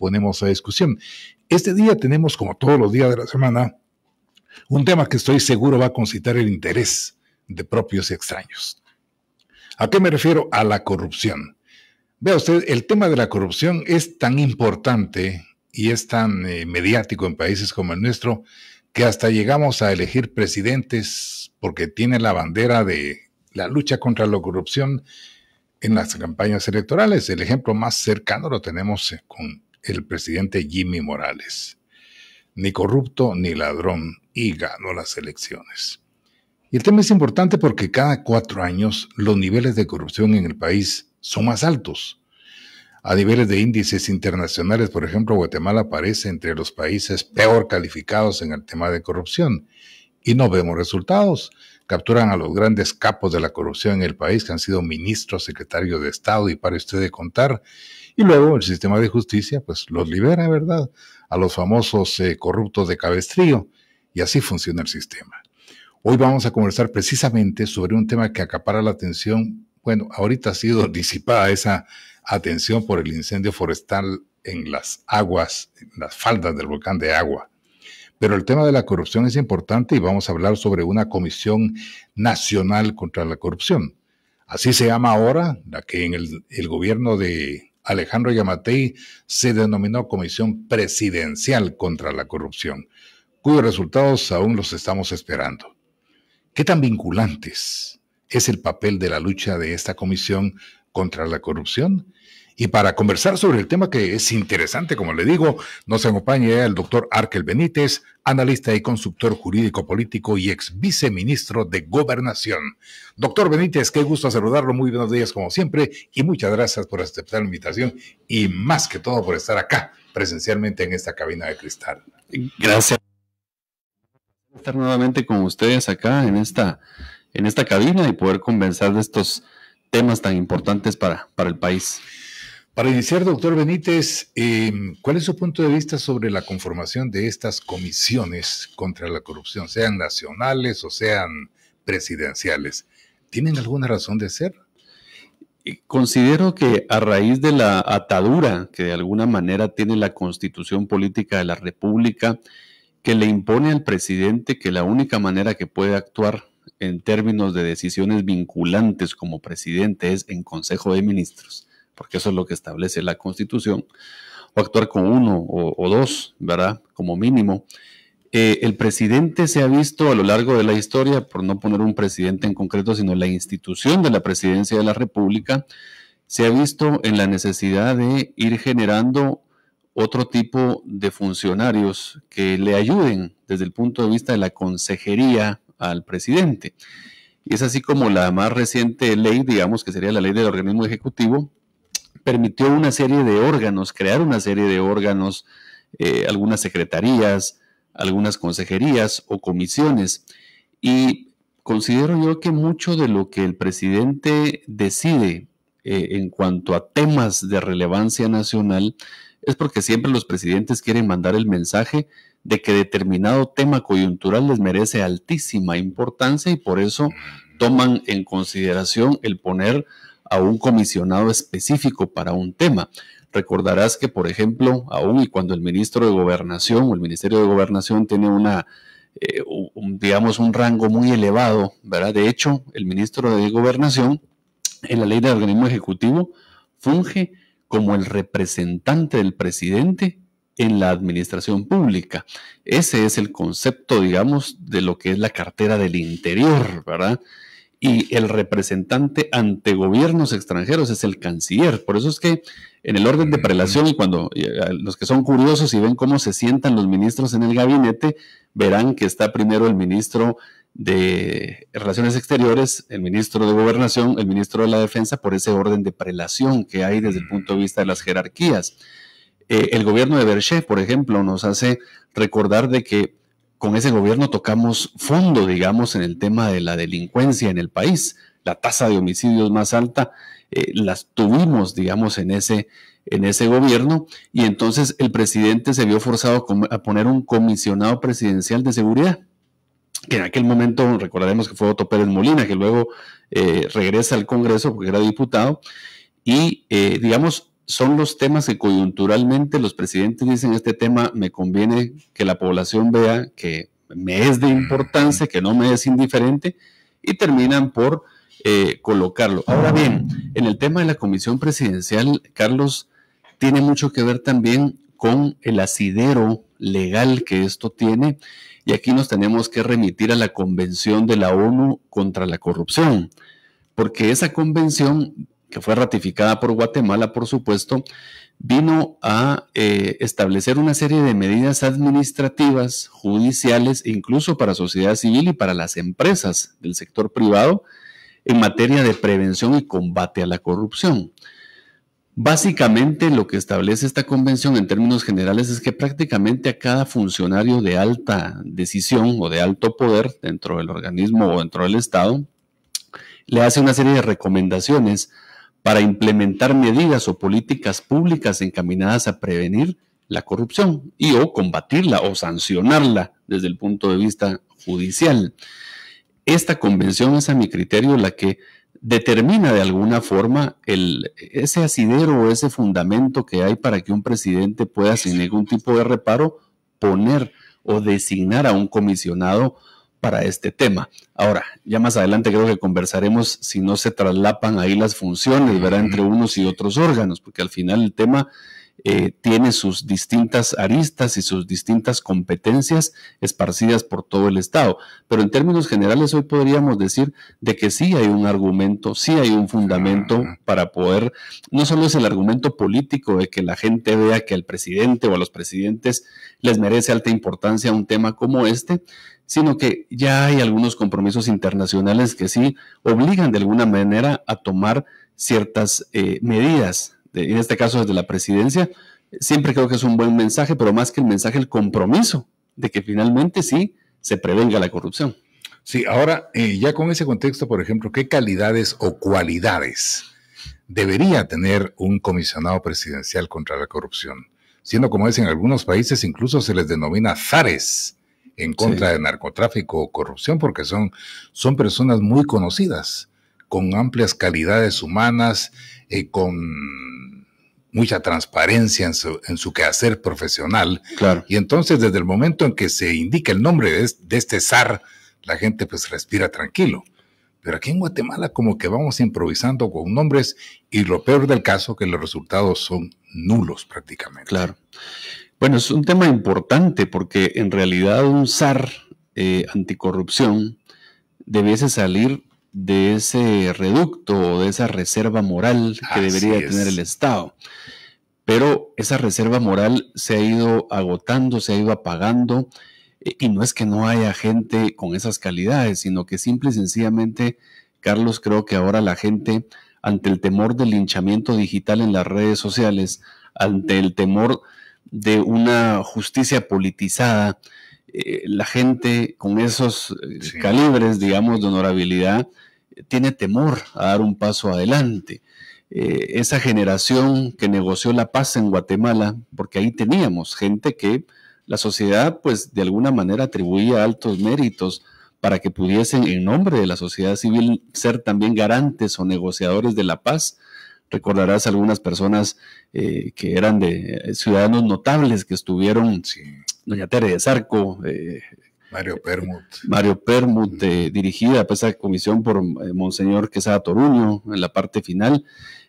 ponemos a discusión. Este día tenemos, como todos los días de la semana, un tema que estoy seguro va a concitar el interés de propios y extraños. ¿A qué me refiero? A la corrupción. Vea usted, el tema de la corrupción es tan importante y es tan eh, mediático en países como el nuestro que hasta llegamos a elegir presidentes porque tiene la bandera de la lucha contra la corrupción en las campañas electorales. El ejemplo más cercano lo tenemos eh, con el presidente Jimmy Morales. Ni corrupto ni ladrón, y ganó las elecciones. Y el tema es importante porque cada cuatro años los niveles de corrupción en el país son más altos. A niveles de índices internacionales, por ejemplo, Guatemala aparece entre los países peor calificados en el tema de corrupción. Y no vemos resultados. Capturan a los grandes capos de la corrupción en el país, que han sido ministros, secretarios de Estado y para usted de contar, y luego el sistema de justicia, pues los libera, ¿verdad? A los famosos eh, corruptos de cabestrío. Y así funciona el sistema. Hoy vamos a conversar precisamente sobre un tema que acapara la atención. Bueno, ahorita ha sido disipada esa atención por el incendio forestal en las aguas, en las faldas del volcán de agua. Pero el tema de la corrupción es importante y vamos a hablar sobre una comisión nacional contra la corrupción. Así se llama ahora la que en el gobierno de Alejandro Yamatei se denominó Comisión Presidencial contra la Corrupción, cuyos resultados aún los estamos esperando. ¿Qué tan vinculantes es el papel de la lucha de esta comisión contra la corrupción? Y para conversar sobre el tema que es interesante, como le digo, nos acompaña el doctor Arkel Benítez, analista y consultor jurídico político y ex viceministro de Gobernación. Doctor Benítez, qué gusto saludarlo, muy buenos días como siempre y muchas gracias por aceptar la invitación y más que todo por estar acá presencialmente en esta cabina de cristal. Gracias. Estar nuevamente con ustedes acá en esta, en esta cabina y poder conversar de estos temas tan importantes para, para el país. Para iniciar, doctor Benítez, em, ¿cuál es su punto de vista sobre la conformación de estas comisiones contra la corrupción, sean nacionales o sean presidenciales? ¿Tienen alguna razón de ser? Eh, considero que a raíz de la atadura que de alguna manera tiene la constitución política de la República, que le impone al presidente que la única manera que puede actuar en términos de decisiones vinculantes como presidente es en Consejo de Ministros porque eso es lo que establece la Constitución, o actuar con uno o, dos, ¿verdad? Como mínimo. Eh, el presidente se ha visto a lo largo de la historia, por no poner un presidente en concreto, sino la institución de la presidencia de la República, se ha visto en la necesidad de ir generando otro tipo de funcionarios que le ayuden desde el punto de vista de la consejería al presidente. Y es así como la más reciente ley, digamos, que sería la ley del organismo ejecutivo, permitió una serie de órganos, crear una serie de órganos, eh, algunas secretarías, algunas consejerías o comisiones. Y considero yo que mucho de lo que el presidente decide eh, en cuanto a temas de relevancia nacional es porque siempre los presidentes quieren mandar el mensaje de que determinado tema coyuntural les merece altísima importancia y por eso toman en consideración el poner a un comisionado específico para un tema. Recordarás que, por ejemplo, aún y cuando el ministro de Gobernación o el Ministerio de Gobernación tiene una, eh, un, digamos, un rango muy elevado, ¿verdad? De hecho, el ministro de Gobernación, en la ley de organismo ejecutivo, funge como el representante del presidente en la administración pública. Ese es el concepto, digamos, de lo que es la cartera del interior, ¿verdad? y el representante ante gobiernos extranjeros es el canciller. Por eso es que en el orden de prelación, y cuando eh, los que son curiosos y ven cómo se sientan los ministros en el gabinete, verán que está primero el ministro de Relaciones Exteriores, el ministro de Gobernación, el ministro de la Defensa, por ese orden de prelación que hay desde el punto de vista de las jerarquías. Eh, el gobierno de Berger, por ejemplo, nos hace recordar de que con ese gobierno tocamos fondo, digamos, en el tema de la delincuencia en el país. La tasa de homicidios más alta eh, las tuvimos, digamos, en ese, en ese gobierno y entonces el presidente se vio forzado a poner un comisionado presidencial de seguridad que en aquel momento recordaremos que fue Otto Pérez Molina, que luego eh, regresa al Congreso porque era diputado, y eh, digamos, son los temas que coyunturalmente los presidentes dicen, este tema me conviene que la población vea que me es de importancia, que no me es indiferente, y terminan por eh, colocarlo. Ahora bien, en el tema de la comisión presidencial, Carlos, tiene mucho que ver también con el asidero legal que esto tiene, y aquí nos tenemos que remitir a la Convención de la ONU contra la Corrupción, porque esa convención que fue ratificada por Guatemala, por supuesto, vino a eh, establecer una serie de medidas administrativas, judiciales, e incluso para sociedad civil y para las empresas del sector privado en materia de prevención y combate a la corrupción. Básicamente lo que establece esta convención en términos generales es que prácticamente a cada funcionario de alta decisión o de alto poder dentro del organismo o dentro del Estado le hace una serie de recomendaciones para implementar medidas o políticas públicas encaminadas a prevenir la corrupción y o combatirla o sancionarla desde el punto de vista judicial. Esta convención es a mi criterio la que determina de alguna forma ese asidero o ese fundamento que hay para que un presidente pueda sin ningún tipo de reparo poner o designar a un comisionado para este tema. Ahora, ya más adelante creo que conversaremos si no se traslapan ahí las funciones, ¿verdad? Entre unos y otros órganos, porque al final el tema eh, tiene sus distintas aristas y sus distintas competencias esparcidas por todo el Estado. Pero en términos generales hoy podríamos decir de que sí hay un argumento, sí hay un fundamento para poder, no solo es el argumento político de que la gente vea que al presidente o a los presidentes les merece alta importancia un tema como este, sino que ya hay algunos compromisos internacionales que sí obligan de alguna manera a tomar ciertas eh, medidas, en este caso desde la presidencia. Siempre creo que es un buen mensaje, pero más que el mensaje, el compromiso de que finalmente sí se prevenga la corrupción. Sí, ahora, eh, ya con ese contexto, por ejemplo, ¿qué calidades o cualidades debería tener un comisionado presidencial contra la corrupción? Siendo, como es en algunos países, incluso se les denomina zares en contra de narcotráfico o corrupción, porque son, son personas muy conocidas, con amplias calidades humanas, eh, con mucha transparencia en su, en su quehacer profesional. Claro. Y entonces, desde el momento en que se indica el nombre de, de este zar, la gente pues respira tranquilo. Pero aquí en Guatemala como que vamos improvisando con nombres y lo peor del caso que los resultados son nulos prácticamente. Claro. Bueno, es un tema importante porque en realidad un SAR eh, anticorrupción debiese salir de ese reducto o de esa reserva moral que debería tener el Estado. Pero esa reserva moral se ha ido agotando, se ha ido apagando, eh, y no es que no haya gente con esas calidades, sino que simple y sencillamente, Carlos, creo que ahora la gente, ante el temor del linchamiento digital en las redes sociales, ante el temor de una justicia politizada, eh, la gente con esos eh, calibres, digamos, de honorabilidad, eh, tiene temor a dar un paso adelante. esa generación que negoció la paz en Guatemala, porque ahí teníamos gente que la sociedad, pues, de alguna manera atribuía altos méritos para que pudiesen, en nombre de la sociedad civil, ser también garantes o negociadores de la paz Recordarás algunas personas eh, que eran de eh, ciudadanos notables que estuvieron, doña Teresa Arco, eh, Mario Permut. Mario Permut, dirigida pues, esa comisión por Monseñor Quesada Toruño en la parte final.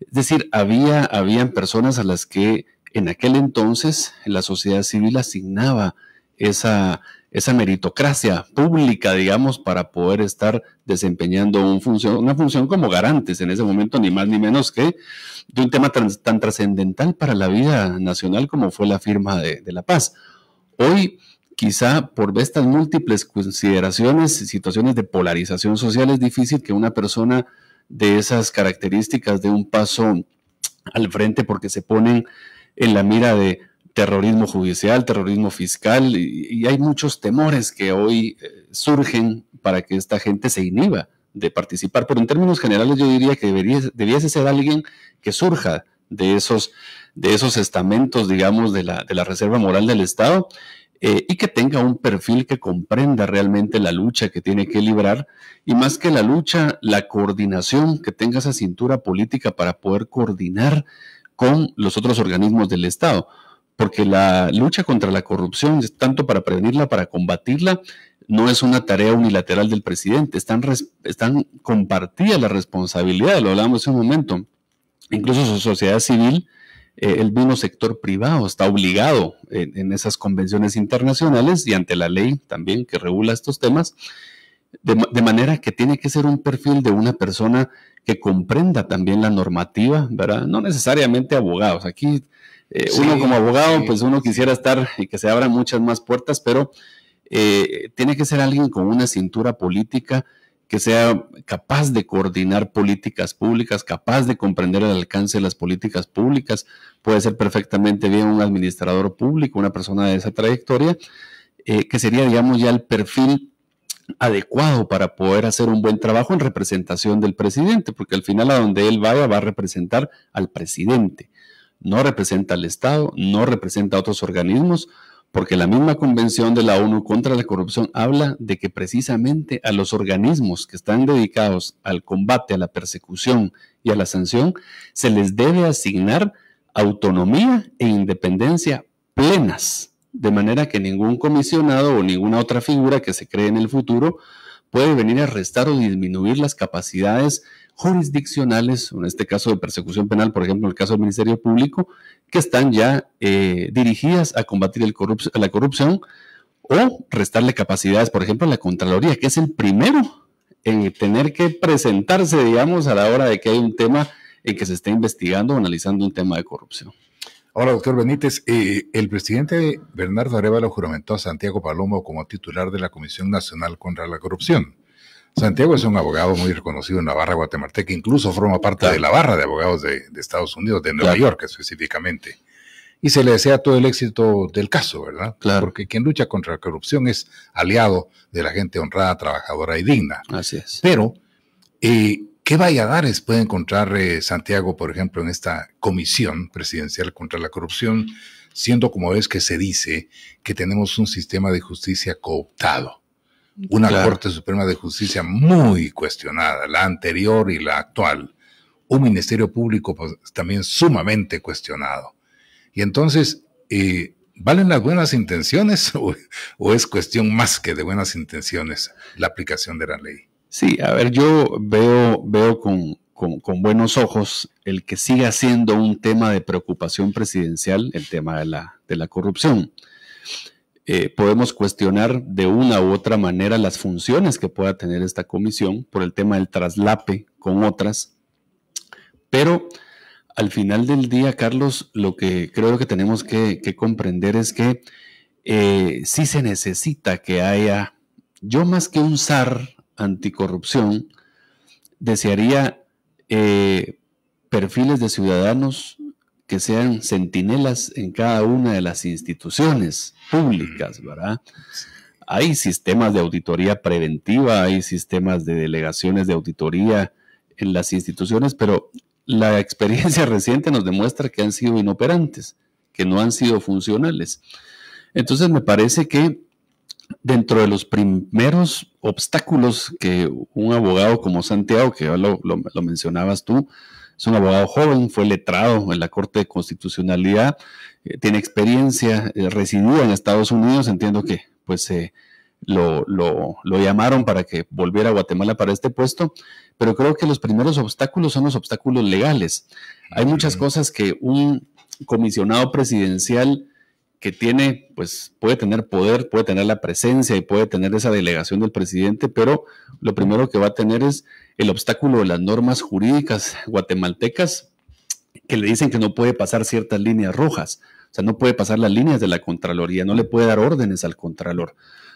Es decir, había habían personas a las que en aquel entonces la sociedad civil asignaba esa esa meritocracia pública, digamos, para poder estar desempeñando una función como garantes en ese momento, ni más ni menos que de un tema tan, trascendental para la vida nacional como fue la firma de, de la paz. Hoy, quizá por estas múltiples consideraciones y situaciones de polarización social, es difícil que una persona de esas características dé un paso al frente porque se ponen en la mira de terrorismo judicial, terrorismo fiscal, y, hay muchos temores que hoy eh, surgen para que esta gente se inhiba de participar. Pero en términos generales yo diría que debería, ser alguien que surja de esos, de esos estamentos, digamos, de la, de la Reserva Moral del Estado eh, y que tenga un perfil que comprenda realmente la lucha que tiene que librar y más que la lucha, la coordinación, que tenga esa cintura política para poder coordinar con los otros organismos del Estado porque la lucha contra la corrupción, tanto para prevenirla, para combatirla, no es una tarea unilateral del presidente, están, están compartidas la responsabilidad, lo hablábamos hace un momento, incluso su sociedad civil, eh, el mismo sector privado está obligado en esas convenciones internacionales y ante la ley también que regula estos temas, de, de, manera que tiene que ser un perfil de una persona que comprenda también la normativa, ¿verdad? No necesariamente abogados, aquí eh, uno como abogado, pues uno quisiera estar y que se abran muchas más puertas, pero eh, tiene que ser alguien con una cintura política que sea capaz de coordinar políticas públicas, capaz de comprender el alcance de las políticas públicas. Puede ser perfectamente bien un administrador público, una persona de esa trayectoria, eh, que sería, digamos, ya el perfil adecuado para poder hacer un buen trabajo en representación del presidente, porque al final a donde él vaya va a representar al presidente no representa al Estado, no representa a otros organismos, porque la misma Convención de la ONU contra la Corrupción habla de que precisamente a los organismos que están dedicados al combate, a la persecución y a la sanción, se les debe asignar autonomía e independencia plenas, de manera que ningún comisionado o ninguna otra figura que se cree en el futuro puede venir a restar o disminuir las capacidades jurisdiccionales, en este caso de persecución penal, por ejemplo, en el caso del Ministerio Público, que están ya eh, dirigidas a combatir la corrupción o restarle capacidades, por ejemplo, a la Contraloría, que es el primero en tener que presentarse, digamos, a la hora de que hay un tema en que se esté investigando o analizando un tema de corrupción. Ahora, doctor Benítez, eh, el presidente Bernardo Arevalo juramentó a Santiago Palomo como titular de la Comisión Nacional contra la Corrupción. Santiago es un abogado muy reconocido en la barra guatemalteca, incluso forma parte de la barra de abogados de, Estados Unidos, de Nueva York específicamente. Y se le desea todo el éxito del caso, ¿verdad? Claro. Porque quien lucha contra la corrupción es aliado de la gente honrada, trabajadora y digna. Así es. Pero eh, ¿Qué valladares puede encontrar eh, Santiago, por ejemplo, en esta comisión presidencial contra la corrupción, siendo como es que se dice que tenemos un sistema de justicia cooptado? Una Corte Suprema de Justicia muy cuestionada, la anterior y la actual. Un Ministerio Público pues, también sumamente cuestionado. Y entonces, eh, ¿valen las buenas intenciones o es cuestión más que de buenas intenciones la aplicación de la ley? Sí, a ver, yo veo, veo con, buenos ojos el que siga siendo un tema de preocupación presidencial, el tema de la, corrupción. Eh, podemos cuestionar de una u otra manera las funciones que pueda tener esta comisión por el tema del traslape con otras, pero al final del día, Carlos, lo que creo que tenemos que, comprender es que eh, sí se necesita que haya, yo más que un SAR, anticorrupción desearía eh, perfiles de ciudadanos que sean centinelas en cada una de las instituciones públicas, mm. ¿verdad? Hay sistemas de auditoría preventiva, hay sistemas de delegaciones de auditoría en las instituciones, pero la experiencia reciente nos demuestra que han sido inoperantes, que no han sido funcionales. Entonces me parece que dentro de los primeros obstáculos que un abogado como Santiago, que ya lo, mencionabas tú, es un abogado joven, fue letrado en la Corte de Constitucionalidad, eh, tiene experiencia, eh, en Estados Unidos, entiendo que pues eh, lo llamaron para que volviera a Guatemala para este puesto, pero creo que los primeros obstáculos son los obstáculos legales. Hay muchas cosas que un comisionado presidencial que tiene, pues puede tener poder, puede tener la presencia y puede tener esa delegación del presidente, pero lo primero que va a tener es el obstáculo de las normas jurídicas guatemaltecas que le dicen que no puede pasar ciertas líneas rojas, o sea, no puede pasar las líneas de la Contraloría, no le puede dar órdenes al Contralor,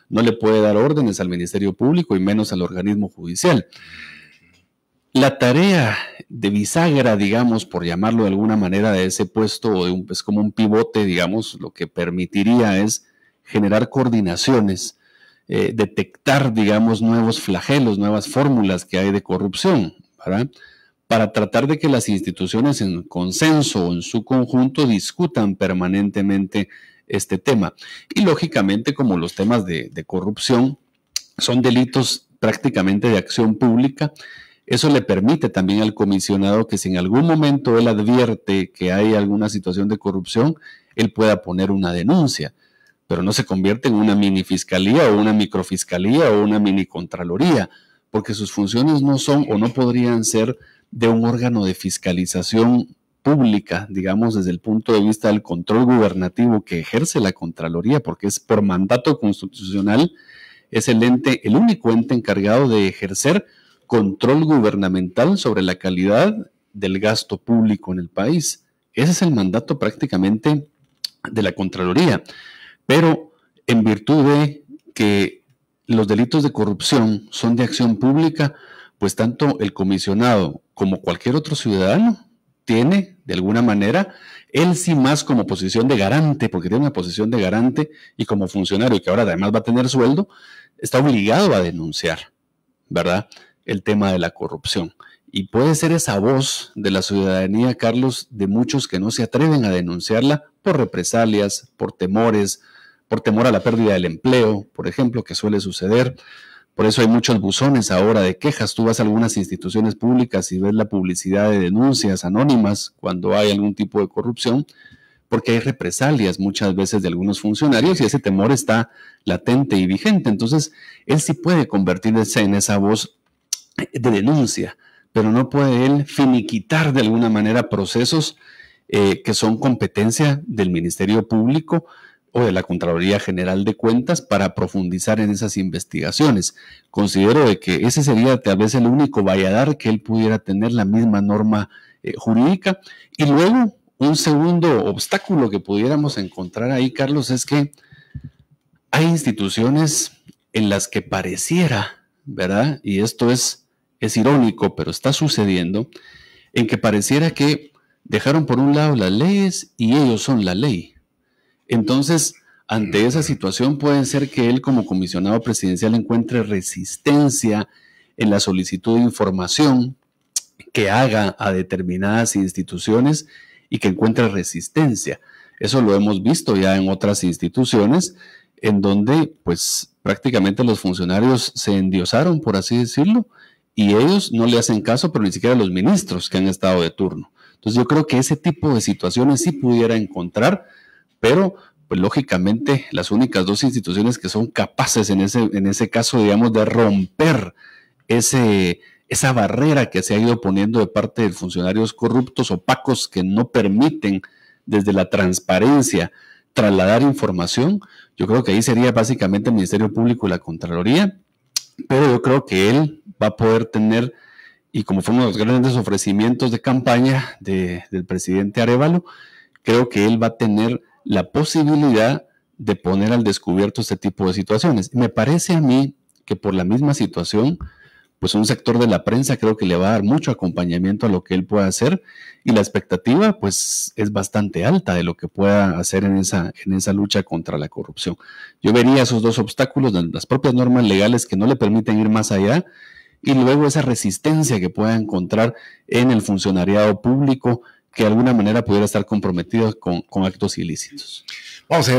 no le puede dar órdenes al Ministerio Público y menos al organismo judicial la tarea de bisagra, digamos, por llamarlo de alguna manera, de ese puesto, de un, es pues, como un pivote, digamos, lo que permitiría es generar coordinaciones, eh, detectar, digamos, nuevos flagelos, nuevas fórmulas que hay de corrupción, ¿verdad? Para tratar de que las instituciones en consenso o en su conjunto discutan permanentemente este tema. Y lógicamente, como los temas de corrupción son delitos prácticamente de acción pública, eso le permite también al comisionado que si en algún momento él advierte que hay alguna situación de corrupción, él pueda poner una denuncia, pero no se convierte en una mini fiscalía o una microfiscalía o una mini contraloría, porque sus funciones no son o no podrían ser de un órgano de fiscalización pública, digamos, desde el punto de vista del control gubernativo que ejerce la Contraloría, porque es por mandato constitucional, es el ente, el único ente encargado de ejercer control gubernamental sobre la calidad del gasto público en el país. Ese es el mandato prácticamente de la Contraloría. Pero en virtud de que los delitos de corrupción son de acción pública, pues tanto el comisionado como cualquier otro ciudadano tiene, de alguna manera, él sí más como posición de garante, porque tiene una posición de garante y como funcionario que ahora además va a tener sueldo, está obligado a denunciar, ¿verdad? el tema de la corrupción. Y puede ser esa voz de la ciudadanía, Carlos, de muchos que no se atreven a denunciarla por represalias, por temores, por temor a la pérdida del empleo, por ejemplo, que suele suceder. Por eso hay muchos buzones ahora de quejas. Tú vas a algunas instituciones públicas y ves la publicidad de denuncias anónimas cuando hay algún tipo de corrupción, porque hay represalias muchas veces de algunos funcionarios y ese temor está latente y vigente. Entonces, él sí puede convertirse en esa voz de denuncia, pero no puede él finiquitar de alguna manera procesos eh, que son competencia del Ministerio Público o de la Contraloría General de Cuentas para profundizar en esas investigaciones. Considero de que ese sería tal vez el único valladar que él pudiera tener la misma norma eh, jurídica. Y luego, un segundo obstáculo que pudiéramos encontrar ahí, Carlos, es que hay instituciones en las que pareciera, ¿verdad? Y esto es es irónico, pero está sucediendo, en que pareciera que dejaron por un lado las leyes y ellos son la ley. Entonces, ante esa situación puede ser que él como comisionado presidencial encuentre resistencia en la solicitud de información que haga a determinadas instituciones y que encuentre resistencia. Eso lo hemos visto ya en otras instituciones en donde pues prácticamente los funcionarios se endiosaron, por así decirlo, y ellos no le hacen caso, pero ni siquiera los ministros que han estado de turno. Entonces yo creo que ese tipo de situaciones sí pudiera encontrar, pero pues lógicamente las únicas dos instituciones que son capaces en ese, en ese caso, digamos, de romper ese, esa barrera que se ha ido poniendo de parte de funcionarios corruptos, opacos, que no permiten desde la transparencia trasladar información, yo creo que ahí sería básicamente el Ministerio Público y la Contraloría, pero yo creo que él va a poder tener, y como de los grandes ofrecimientos de campaña del presidente Arevalo, creo que él va a tener la posibilidad de poner al descubierto este tipo de situaciones. Me parece a mí que por la misma situación, pues un sector de la prensa creo que le va a dar mucho acompañamiento a lo que él pueda hacer y la expectativa pues es bastante alta de lo que pueda hacer en esa, en esa lucha contra la corrupción. Yo vería esos dos obstáculos, las propias normas legales que no le permiten ir más allá y luego esa resistencia que pueda encontrar en el funcionariado público que de alguna manera pudiera estar comprometido con, actos ilícitos. Vamos a